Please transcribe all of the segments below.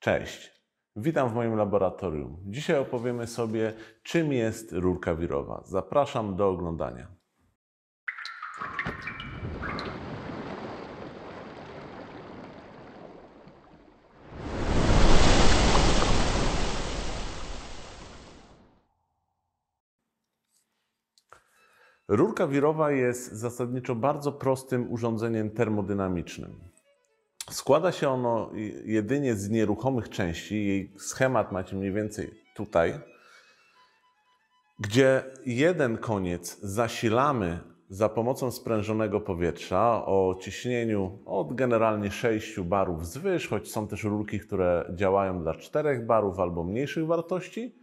Cześć, witam w moim laboratorium. Dzisiaj opowiemy sobie, czym jest rurka wirowa. Zapraszam do oglądania. Rurka wirowa jest zasadniczo bardzo prostym urządzeniem termodynamicznym. Składa się ono jedynie z nieruchomych części. Jej schemat macie mniej więcej tutaj, gdzie jeden koniec zasilamy za pomocą sprężonego powietrza o ciśnieniu od generalnie 6 barów zwyż, choć są też rurki, które działają dla 4 barów albo mniejszych wartości.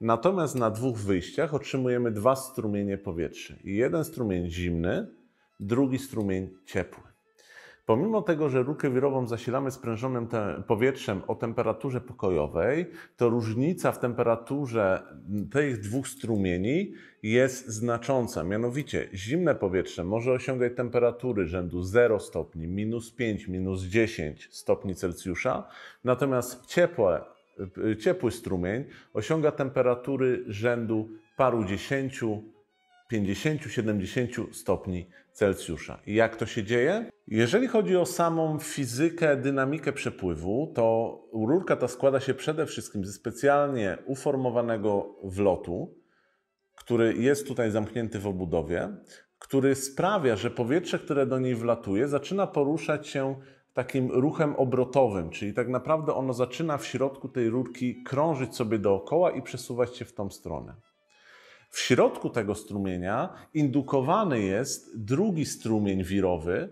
Natomiast na dwóch wyjściach otrzymujemy dwa strumienie powietrza. Jeden strumień zimny, drugi strumień ciepły. Pomimo tego, że rukę wirową zasilamy sprężonym powietrzem o temperaturze pokojowej, to różnica w temperaturze tych dwóch strumieni jest znacząca. Mianowicie zimne powietrze może osiągać temperatury rzędu 0 stopni, minus 5, minus 10 stopni Celsjusza, natomiast ciepłe, ciepły strumień osiąga temperatury rzędu paru dziesięciu 50-70 stopni Celsjusza. I jak to się dzieje? Jeżeli chodzi o samą fizykę, dynamikę przepływu, to rurka ta składa się przede wszystkim ze specjalnie uformowanego wlotu, który jest tutaj zamknięty w obudowie, który sprawia, że powietrze, które do niej wlatuje, zaczyna poruszać się takim ruchem obrotowym, czyli tak naprawdę ono zaczyna w środku tej rurki krążyć sobie dookoła i przesuwać się w tą stronę. W środku tego strumienia indukowany jest drugi strumień wirowy,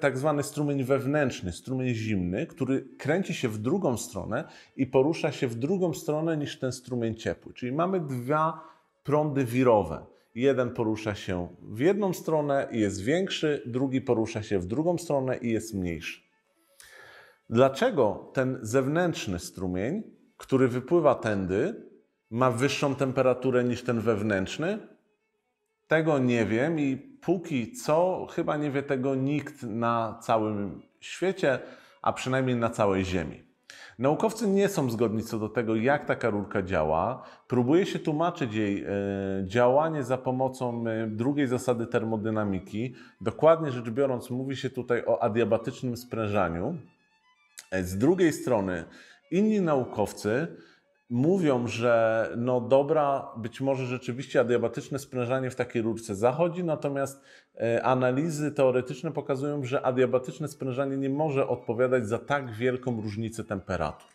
tak zwany strumień wewnętrzny, strumień zimny, który kręci się w drugą stronę i porusza się w drugą stronę niż ten strumień ciepły. Czyli mamy dwa prądy wirowe. Jeden porusza się w jedną stronę i jest większy, drugi porusza się w drugą stronę i jest mniejszy. Dlaczego ten zewnętrzny strumień, który wypływa tędy, ma wyższą temperaturę niż ten wewnętrzny? Tego nie wiem i póki co chyba nie wie tego nikt na całym świecie, a przynajmniej na całej Ziemi. Naukowcy nie są zgodni co do tego, jak taka rurka działa. Próbuje się tłumaczyć jej e, działanie za pomocą e, drugiej zasady termodynamiki. Dokładnie rzecz biorąc, mówi się tutaj o adiabatycznym sprężaniu. E, z drugiej strony, inni naukowcy mówią, że no dobra, być może rzeczywiście adiabatyczne sprężanie w takiej rurce zachodzi, natomiast e, analizy teoretyczne pokazują, że adiabatyczne sprężanie nie może odpowiadać za tak wielką różnicę temperatur.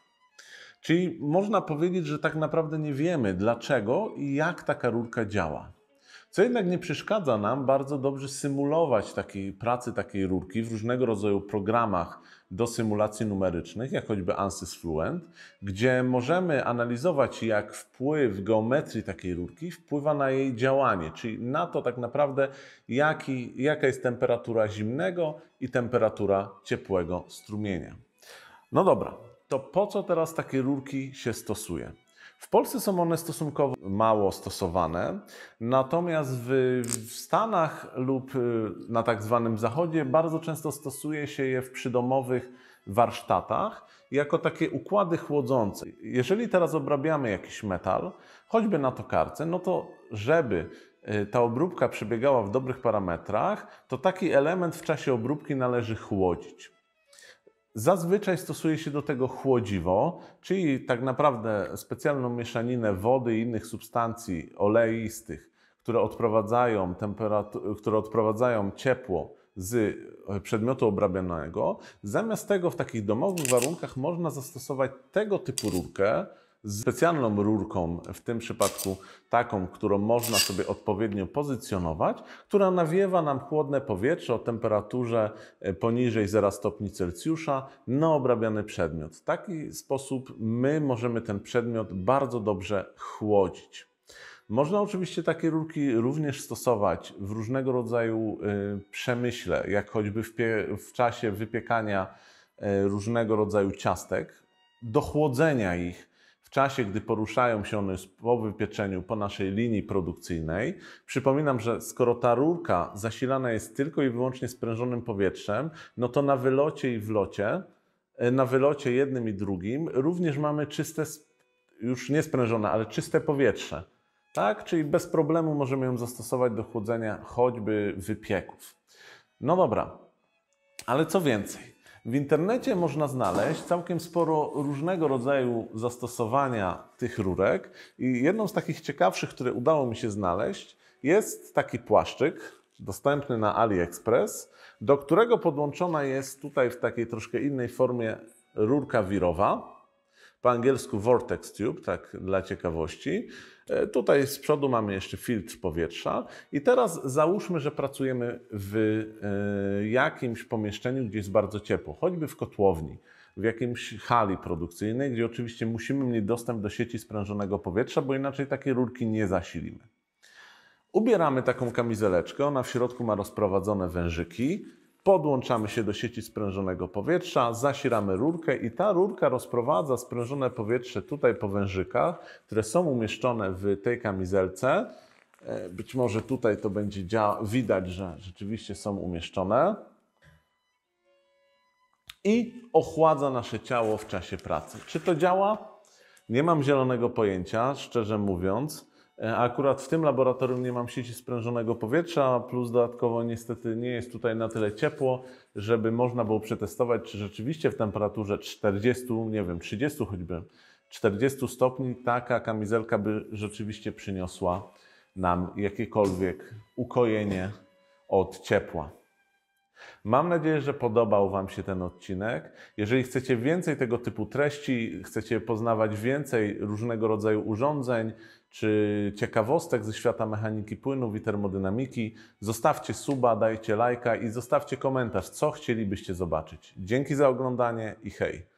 Czyli można powiedzieć, że tak naprawdę nie wiemy dlaczego i jak taka rurka działa. Co jednak nie przeszkadza nam bardzo dobrze symulować takiej pracy takiej rurki w różnego rodzaju programach do symulacji numerycznych, jak choćby ANSYS Fluent, gdzie możemy analizować, jak wpływ geometrii takiej rurki wpływa na jej działanie, czyli na to tak naprawdę, jaki, jaka jest temperatura zimnego i temperatura ciepłego strumienia. No dobra, to po co teraz takie rurki się stosuje? W Polsce są one stosunkowo mało stosowane, natomiast w Stanach lub y, na tak zwanym Zachodzie bardzo często stosuje się je w przydomowych warsztatach jako takie układy chłodzące. Jeżeli teraz obrabiamy jakiś metal, choćby na tokarce, no to żeby y, ta obróbka przebiegała w dobrych parametrach, to taki element w czasie obróbki należy chłodzić. Zazwyczaj stosuje się do tego chłodziwo, czyli tak naprawdę specjalną mieszaninę wody i innych substancji oleistych, które odprowadzają, które odprowadzają ciepło z e, przedmiotu obrabianego. Zamiast tego w takich domowych warunkach można zastosować tego typu rurkę, z specjalną rurką, w tym przypadku taką, którą można sobie odpowiednio pozycjonować, która nawiewa nam chłodne powietrze o temperaturze e, poniżej 0 stopni Celsjusza na obrabiany przedmiot. W taki sposób my możemy ten przedmiot bardzo dobrze chłodzić. Można oczywiście takie rurki również stosować w różnego rodzaju e, przemyśle, jak choćby w, w czasie wypiekania e, różnego rodzaju ciastek, do chłodzenia ich czasie, gdy poruszają się one po wypieczeniu po naszej linii produkcyjnej. Przypominam, że skoro ta rurka zasilana jest tylko i wyłącznie sprężonym powietrzem, no to na wylocie i w locie, e, na wylocie jednym i drugim również mamy czyste, już nie sprężone, ale czyste powietrze. Tak? Czyli bez problemu możemy ją zastosować do chłodzenia choćby wypieków. No dobra, ale co więcej, w internecie można znaleźć całkiem sporo różnego rodzaju zastosowania tych rurek i jedną z takich ciekawszych, które udało mi się znaleźć, jest taki płaszczyk dostępny na AliExpress, do którego podłączona jest tutaj w takiej troszkę innej formie rurka wirowa po angielsku Vortex Tube, tak dla ciekawości. E, tutaj z przodu mamy jeszcze filtr powietrza i teraz załóżmy, że pracujemy w e, jakimś pomieszczeniu, gdzie jest bardzo ciepło, choćby w kotłowni, w jakimś hali produkcyjnej, gdzie oczywiście musimy mieć dostęp do sieci sprężonego powietrza, bo inaczej takie rurki nie zasilimy. Ubieramy taką kamizeleczkę, ona w środku ma rozprowadzone wężyki, Podłączamy się do sieci sprężonego powietrza, zasilamy rurkę i ta rurka rozprowadza sprężone powietrze tutaj po wężykach, które są umieszczone w tej kamizelce. E, być może tutaj to będzie widać, że rzeczywiście są umieszczone. I ochładza nasze ciało w czasie pracy. Czy to działa? Nie mam zielonego pojęcia, szczerze mówiąc. E, akurat w tym laboratorium nie mam sieci sprężonego powietrza, plus dodatkowo niestety nie jest tutaj na tyle ciepło, żeby można było przetestować, czy rzeczywiście w temperaturze 40, nie wiem, 30 choćby, 40 stopni taka kamizelka by rzeczywiście przyniosła nam jakiekolwiek ukojenie od ciepła. Mam nadzieję, że podobał Wam się ten odcinek. Jeżeli chcecie więcej tego typu treści, chcecie poznawać więcej różnego rodzaju urządzeń czy ciekawostek ze świata mechaniki płynów i termodynamiki, zostawcie suba, dajcie lajka i zostawcie komentarz, co chcielibyście zobaczyć. Dzięki za oglądanie i hej!